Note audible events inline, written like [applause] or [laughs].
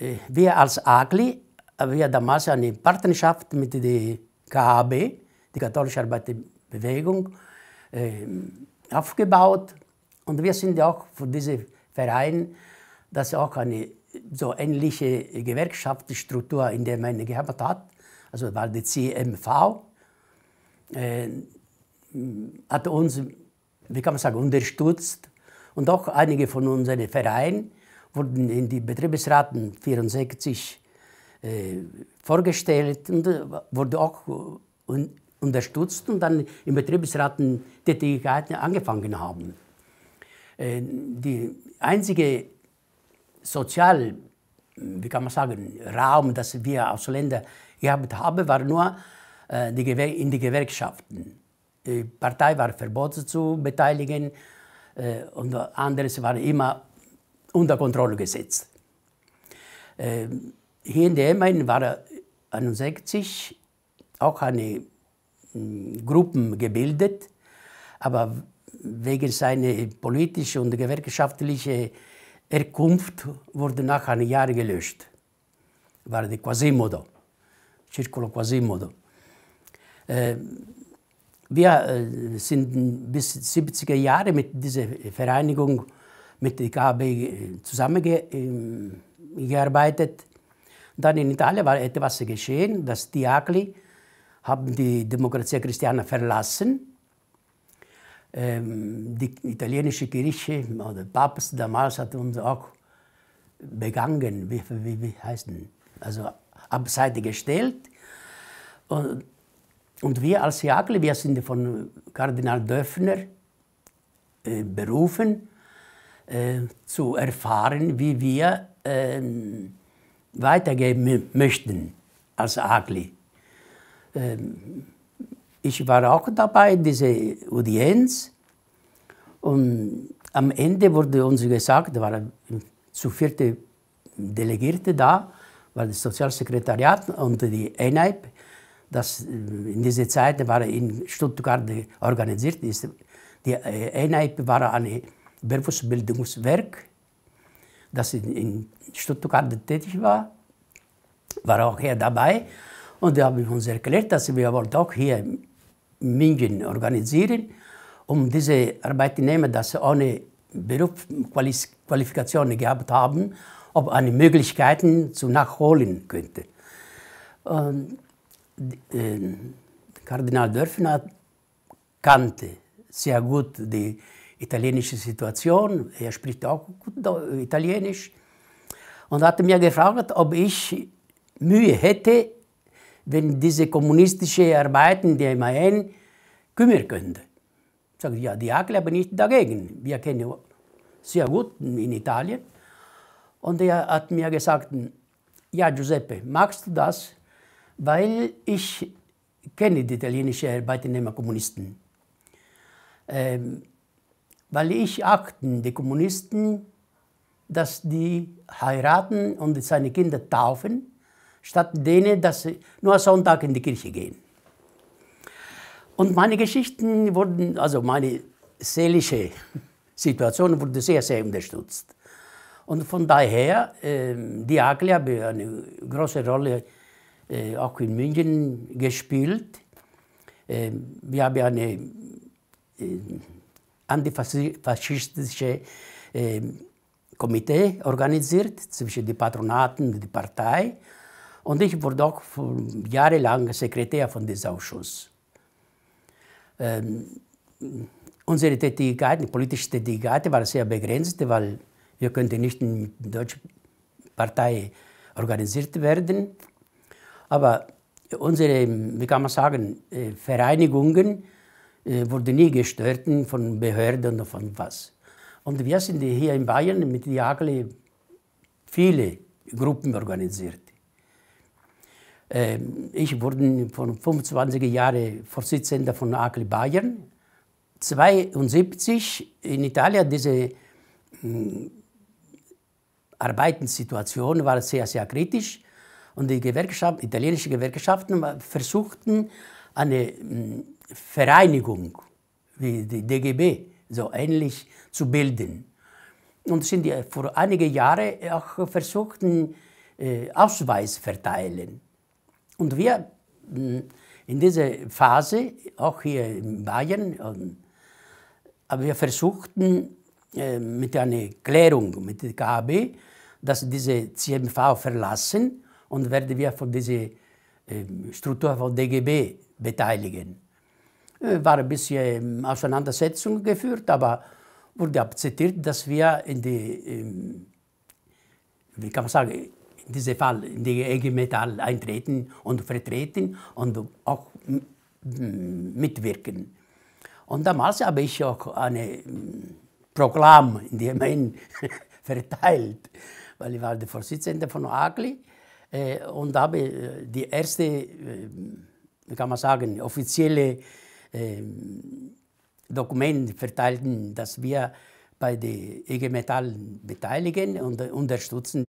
Äh, wir als AGLI, äh, wir damals eine Partnerschaft mit der KAB, die katholische Arbeiterbewegung, äh, aufgebaut. Und wir sind auch für diesen Verein, das auch eine so ähnliche Gewerkschaftsstruktur, in der man gehabt hat, also war die CMV, äh, hat uns, wie kann man sagen, unterstützt und auch einige von unseren Vereinen wurden in die Betriebsraten 64 äh, vorgestellt und äh, wurde auch äh, un unterstützt und dann im Betriebsraten Tätigkeiten angefangen haben. Äh, die einzige sozial, wie kann man sagen, Raum, das wir Ausländer gehabt haben, war nur äh, die in die Gewerkschaften. Die Partei war verboten zu beteiligen äh, und anderes war immer unter Kontrolle gesetzt. Ähm, hier in der Gemeinde war 61 auch eine hm, Gruppen gebildet, aber wegen seiner politischen und gewerkschaftlichen Herkunft wurde nach einem Jahr gelöscht. War der Quasimodo, Circolo Quasimodo. Ähm, wir äh, sind bis 70er Jahre mit dieser Vereinigung mit der IKB äh, zusammengearbeitet. Ähm, Dann in Italien war etwas geschehen, dass Diakli haben die Demokratie Christiana verlassen. Ähm, die italienische Kirche oder Papst damals hat uns auch begangen, wie, wie, wie heißt denn? also abseite gestellt. Und, und wir als Jakli, wir sind von Kardinal Döffner äh, berufen äh, zu erfahren, wie wir äh, weitergehen möchten als Agli. Äh, ich war auch dabei, in dieser Audienz. Und am Ende wurde uns gesagt, da waren zu vierte Delegierte da, war das Sozialsekretariat und die ENAIP, das äh, in dieser Zeit war in Stuttgart organisiert ist. Die ENAIP äh, war eine Berufsbildungswerk, das in, Stuttgart tätig war, war auch hier dabei. Und da haben wir uns erklärt, dass wir wollen auch hier in München organisieren, um diese Arbeitnehmer, die ohne Berufsqualifikationen gehabt haben, ob eine Möglichkeiten zu nachholen könnte. Und, ähm, äh, Kardinal Dörfner kannte sehr gut die italienische Situation. Er spricht auch gut Italienisch. Und hat mir gefragt, ob ich Mühe hätte, wenn diese kommunistische Arbeiten der MAN kümmern könnte. Ich sage, ja, die Akle bin ich dagegen. Wir kennen sehr gut in Italien. Und er hat mir gesagt, ja, Giuseppe, magst du das? Weil ich kenne die italienische Arbeitnehmerkommunisten. Ähm, weil ich achten, die Kommunisten, dass die heiraten und seine Kinder taufen, statt denen, dass sie nur Sonntag in die Kirche gehen. Und meine Geschichten wurden, also meine seelische [laughs] Situation wurde sehr, sehr unterstützt. Und von daher, äh, die Aglia hat eine große Rolle äh, auch in München gespielt. Äh, wir haben eine äh, antifaschistische äh, Komitee organisiert zwischen den Patronaten und der Partei. Und ich wurde auch jahrelang Sekretär von diesem Ausschuss. Ähm, unsere Tätigkeit, die politische Tätigkeit war sehr begrenzt, weil wir könnten nicht in der deutschen Partei organisiert werden. Aber unsere, wie kann man sagen, äh, Vereinigungen äh, wurde nie gestört von Behörden oder von was. Und wir sind hier in Bayern mit Jagle viele Gruppen organisiert. Ähm, ich wurde von 25 Jahren Vorsitzender von AKL Bayern. 1972 in Italien diese mm, Arbeitssituation war sehr, sehr kritisch. Und die Gewerkschaft, italienischen Gewerkschaften versuchten, eine mm, Vereinigung wie die DGB so ähnlich zu bilden. Und sind ja vor einigen Jahren auch versuchten, äh, Ausweis verteilen. Und wir mm, in dieser Phase, auch hier in Bayern, ähm, haben wir versuchten äh, mit einer Klärung mit der KAB, dass diese CMV verlassen und werden wir von dieser ähm, Struktur von DGB beteiligen. Äh, war ein bisschen ähm, Auseinandersetzung geführt, aber wurde akzeptiert, dass wir in die, ähm, wie kann man sagen, in diesem Fall in die EG Metall eintreten und vertreten und auch mitwirken. Und damals habe ich auch ein ähm, Programm in die Main [laughs] verteilt, weil ich war der Vorsitzende von AGLI äh, und habe äh, die erste, wie kann man sagen, offizielle ähm, Dokument verteilten, dass wir bei der EG Metall beteiligen und äh, unterstützen.